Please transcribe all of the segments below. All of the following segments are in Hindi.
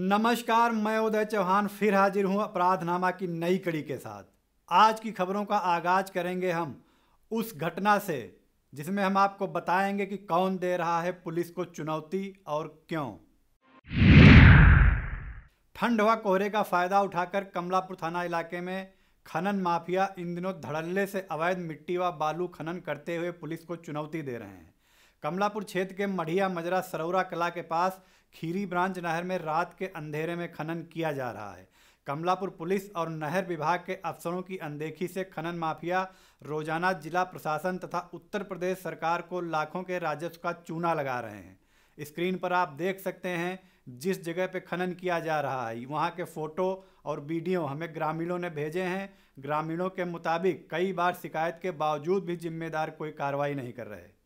नमस्कार मैं उदय चौहान फिर हाजिर हूं अपराधनामा की नई कड़ी के साथ आज की खबरों का आगाज करेंगे हम उस घटना से जिसमें हम आपको बताएंगे कि कौन दे रहा है पुलिस को चुनौती और क्यों ठंड हुआ कोहरे का फायदा उठाकर कमलापुर थाना इलाके में खनन माफिया इन दिनों धड़ल्ले से अवैध मिट्टी व बालू खनन करते हुए पुलिस को चुनौती दे रहे हैं कमलापुर क्षेत्र के मढ़िया मजरा सरौरा कला के पास खीरी ब्रांच नहर में रात के अंधेरे में खनन किया जा रहा है कमलापुर पुलिस और नहर विभाग के अफसरों की अनदेखी से खनन माफिया रोजाना जिला प्रशासन तथा उत्तर प्रदेश सरकार को लाखों के राजस्व का चूना लगा रहे हैं स्क्रीन पर आप देख सकते हैं जिस जगह पर खनन किया जा रहा है वहाँ के फ़ोटो और वीडियो हमें ग्रामीणों ने भेजे हैं ग्रामीणों के मुताबिक कई बार शिकायत के बावजूद भी जिम्मेदार कोई कार्रवाई नहीं कर रहे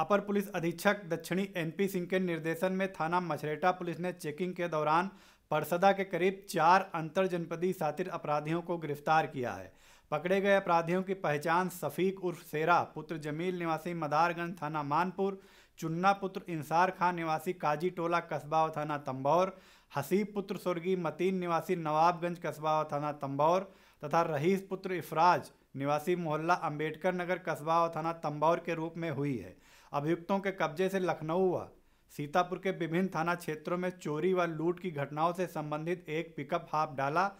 अपर पुलिस अधीक्षक दक्षिणी एनपी सिंह के निर्देशन में थाना मछरेटा पुलिस ने चेकिंग के दौरान परसदा के करीब चार अंतर जनपदीय सातिर अपराधियों को गिरफ्तार किया है पकड़े गए अपराधियों की पहचान सफ़ीक उर्फ सेरा पुत्र जमील निवासी मदारगंज थाना मानपुर चुन्ना पुत्र इंसार खान निवासी काजी टोला कस्बाव थाना तंबौर हसीब पुत्र स्वर्गीय मतीन निवासी नवाबगंज और थाना तंबौर तथा रहीस पुत्र इफराज निवासी मोहल्ला अंबेडकर नगर कस्बा और थाना तंबौर के रूप में हुई है अभियुक्तों के कब्जे से लखनऊ व सीतापुर के विभिन्न थाना क्षेत्रों में चोरी व लूट की घटनाओं से संबंधित एक पिकअप हाफ डाला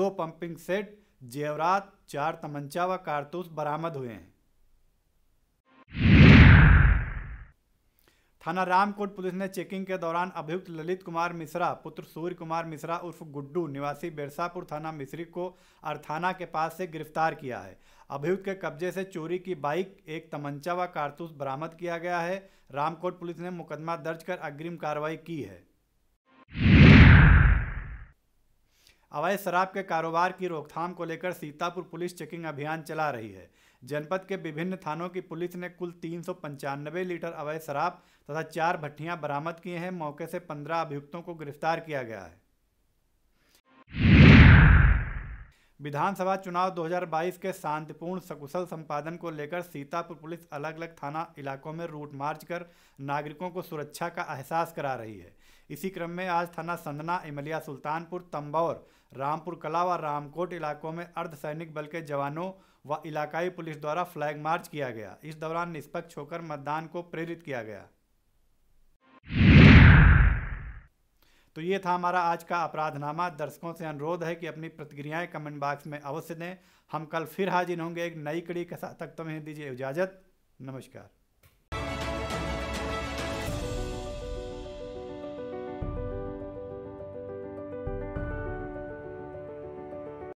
दो पंपिंग सेट जेवरात चार तमंचा व कारतूस बरामद हुए हैं थाना रामकोट पुलिस ने चेकिंग के दौरान अभियुक्त ललित कुमार मिश्रा पुत्र सूर्य कुमार मिश्रा उर्फ गुड्डू निवासी बिरसापुर थाना मिश्री को अरथाना के पास से गिरफ्तार किया है अभियुक्त के कब्जे से चोरी की बाइक एक तमंचा व कारतूस बरामद किया गया है रामकोट पुलिस ने मुकदमा दर्ज कर अग्रिम कार्रवाई की है अवैध शराब के कारोबार की रोकथाम को लेकर सीतापुर पुलिस चेकिंग अभियान चला रही है जनपद के विभिन्न थानों की पुलिस ने कुल तीन लीटर अवैध शराब तथा चार भट्टियां बरामद किए हैं मौके से पंद्रह अभियुक्तों को गिरफ्तार किया गया है विधानसभा चुनाव 2022 के शांतिपूर्ण सकुशल संपादन को लेकर सीतापुर पुलिस अलग अलग थाना इलाकों में रूट मार्च कर नागरिकों को सुरक्षा का एहसास करा रही है इसी क्रम में आज थाना संदना इमलिया सुल्तानपुर तंबौर रामपुर कला व रामकोट इलाकों में अर्धसैनिक बल के जवानों व इलाकाई पुलिस द्वारा फ्लैग मार्च किया गया इस दौरान निष्पक्ष होकर मतदान को प्रेरित किया गया तो ये था हमारा आज का अपराधनामा दर्शकों से अनुरोध है कि अपनी प्रतिक्रियाएं कमेंट बॉक्स में अवश्य दें हम कल फिर हाजिर होंगे एक नई कड़ी के साथ तक तुम्हें मैं दीजिए इजाज़त नमस्कार